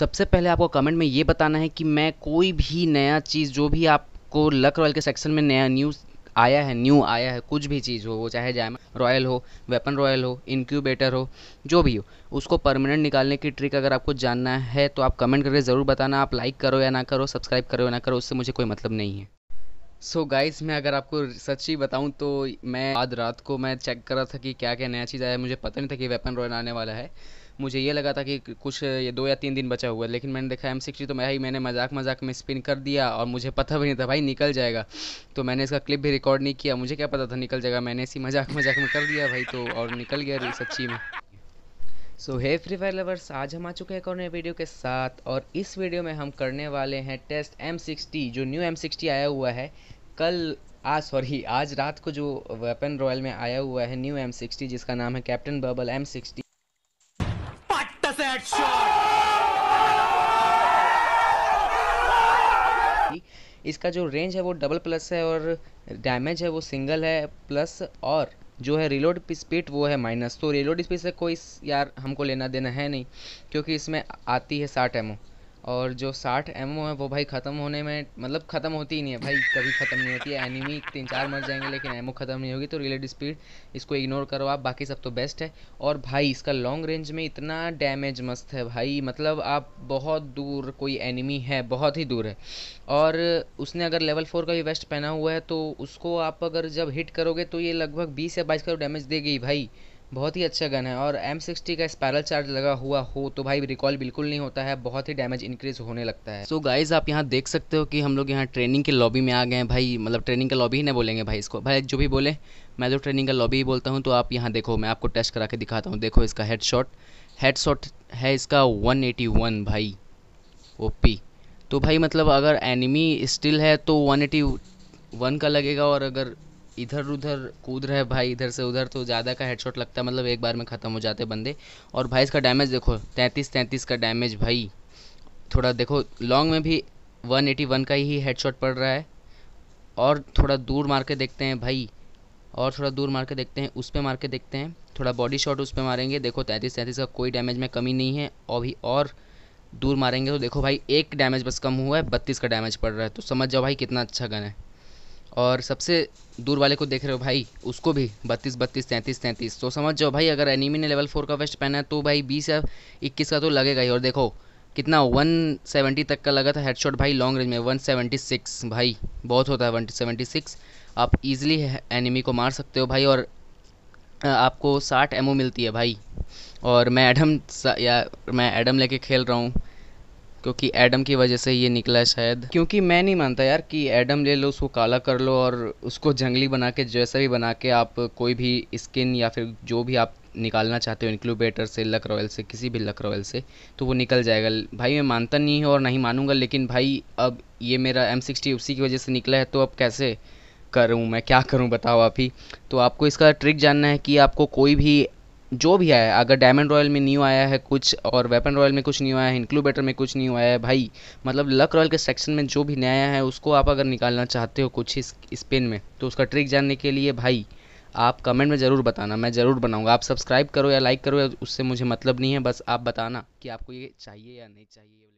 सबसे पहले आपको कमेंट में ये बताना है कि मैं कोई भी नया चीज़ जो भी आपको लक रॉयल के सेक्शन में नया न्यूज़ आया है न्यू आया है कुछ भी चीज़ हो वो चाहे जाए रॉयल हो वेपन रॉयल हो इनक्यूबेटर हो जो भी हो उसको परमानेंट निकालने की ट्रिक अगर आपको जानना है तो आप कमेंट करके ज़रूर बताना आप लाइक करो या ना करो सब्सक्राइब करो या ना करो उससे मुझे कोई मतलब नहीं है सो so गाइस मैं अगर आपको सच्ची बताऊं तो मैं आज रात को मैं चेक कर रहा था कि क्या क्या नया चीज़ आया मुझे पता नहीं था कि वेपन रॉयल आने वाला है मुझे ये लगा था कि कुछ ये दो या तीन दिन बचा हुआ है लेकिन मैंने देखा एम सिक्सटी तो मैं ही मैंने मजाक मजाक में स्पिन कर दिया और मुझे पता भी नहीं था भाई निकल जाएगा तो मैंने इसका क्लिप भी रिकॉर्ड नहीं किया मुझे क्या पता था निकल जाएगा मैंने इसी मजाक मजाक में कर दिया भाई तो और निकल गया सच्ची में so hey Free Fire lovers आज हम आ चुके हैं एक और नए वीडियो के साथ और इस वीडियो में हम करने वाले हैं टेस्ट एम सिक्सटी जो न्यू एम सिक्सटी आया हुआ है कल आज सॉरी आज रात को जो वेपन रॉयल में आया हुआ है न्यू एम सिक्सटी जिसका नाम है captain bubble M sixty that shot. इसका जो रेंज है वो डबल प्लस है और डैमेज है वो सिंगल है प्लस और जो है रिलोड स्पीड वो है माइनस तो रिलोड स्पीड से कोई यार हमको लेना देना है नहीं क्योंकि इसमें आती है साठ एमओ और जो साठ एम है वो भाई ख़त्म होने में मतलब ख़त्म होती ही नहीं है भाई कभी ख़त्म नहीं होती है एनिमी तीन चार मर जाएंगे लेकिन एमओ ख़त्म नहीं होगी तो रिलेट स्पीड इसको इग्नोर करो आप बाकी सब तो बेस्ट है और भाई इसका लॉन्ग रेंज में इतना डैमेज मस्त है भाई मतलब आप बहुत दूर कोई एनिमी है बहुत ही दूर है और उसने अगर लेवल फोर का भी वेस्ट पहना हुआ है तो उसको आप अगर जब हिट करोगे तो ये लगभग बीस या बाईस का डैमेज देगी भाई बहुत ही अच्छा गन है और एम सिक्सटी का स्पायरल चार्ज लगा हुआ हो तो भाई रिकॉल बिल्कुल नहीं होता है बहुत ही डैमेज इंक्रीज होने लगता है सो so गाइज आप यहाँ देख सकते हो कि हम लोग यहाँ ट्रेनिंग के लॉबी में आ गए हैं भाई मतलब ट्रेनिंग का लॉबी ही नहीं बोलेंगे भाई इसको भाई जो भी बोले मैं तो ट्रेनिंग का लॉबी ही बोलता हूँ तो आप यहाँ देखो मैं आपको टेस्ट करा के दिखाता हूँ देखो इसका हेड शॉट हेड शॉट है इसका वन भाई पी तो भाई मतलब अगर एनिमी स्टिल है तो वन का लगेगा और अगर इधर उधर कूद रहे भाई इधर से उधर तो ज़्यादा का हेडशॉट लगता है मतलब एक बार में ख़त्म हो जाते बंदे और भाई इसका डैमेज देखो तैंतीस तैंतीस का डैमेज भाई थोड़ा देखो लॉन्ग में भी 181 का ही हेडशॉट पड़ रहा है और थोड़ा दूर मार के देखते हैं भाई और थोड़ा दूर मार के देखते हैं उस पर मार के देखते हैं थोड़ा बॉडी शॉट उस पर मारेंगे देखो तैंतीस तैंतीस का कोई डैमेज में कमी नहीं है और भी और दूर मारेंगे तो देखो भाई एक डैमेज बस कम हुआ है बत्तीस का डैमेज पड़ रहा है तो समझ जाओ भाई कितना अच्छा गन है और सबसे दूर वाले को देख रहे हो भाई उसको भी बत्तीस बत्तीस तैंतीस तैंतीस तो समझ जाओ भाई अगर एनिमी ने लेवल फोर का वेस्ट पहना है तो भाई बीस या इक्कीस का तो लगेगा ही और देखो कितना वन सेवेंटी तक का लगा था हेडशॉट भाई लॉन्ग रेंज में वन सेवेंटी सिक्स भाई बहुत होता है वन सेवेंटी सिक्स आप इजीली एनिमी को मार सकते हो भाई और आपको साठ एमओ मिलती है भाई और मैं एडम या मैं एडम लेके खेल रहा हूँ क्योंकि एडम की वजह से ये निकला शायद क्योंकि मैं नहीं मानता यार कि एडम ले लो उसको काला कर लो और उसको जंगली बना के जैसा भी बना के आप कोई भी स्किन या फिर जो भी आप निकालना चाहते हो इंक्लूबेटर से लक रॉयल से किसी भी लक रॉयल से तो वो निकल जाएगा भाई मैं मानता नहीं हूँ और नहीं मानूंगा लेकिन भाई अब ये मेरा एम सिक्सटी उसी की वजह से निकला है तो अब कैसे करूँ मैं क्या करूँ बताओ आप ही तो आपको इसका ट्रिक जानना है कि आपको कोई भी जो भी आया अगर डायमंड रॉयल में न्यू आया है कुछ और वेपन रॉयल में कुछ न्यू आया है इंक्लूबेटर में कुछ न्यू आया है भाई मतलब लक रॉयल के सेक्शन में जो भी नया है उसको आप अगर निकालना चाहते हो कुछ इस स्पिन में तो उसका ट्रिक जानने के लिए भाई आप कमेंट में ज़रूर बताना मैं ज़रूर बनाऊंगा आप सब्सक्राइब करो या लाइक करो या उससे मुझे मतलब नहीं है बस आप बताना कि आपको ये चाहिए या नहीं चाहिए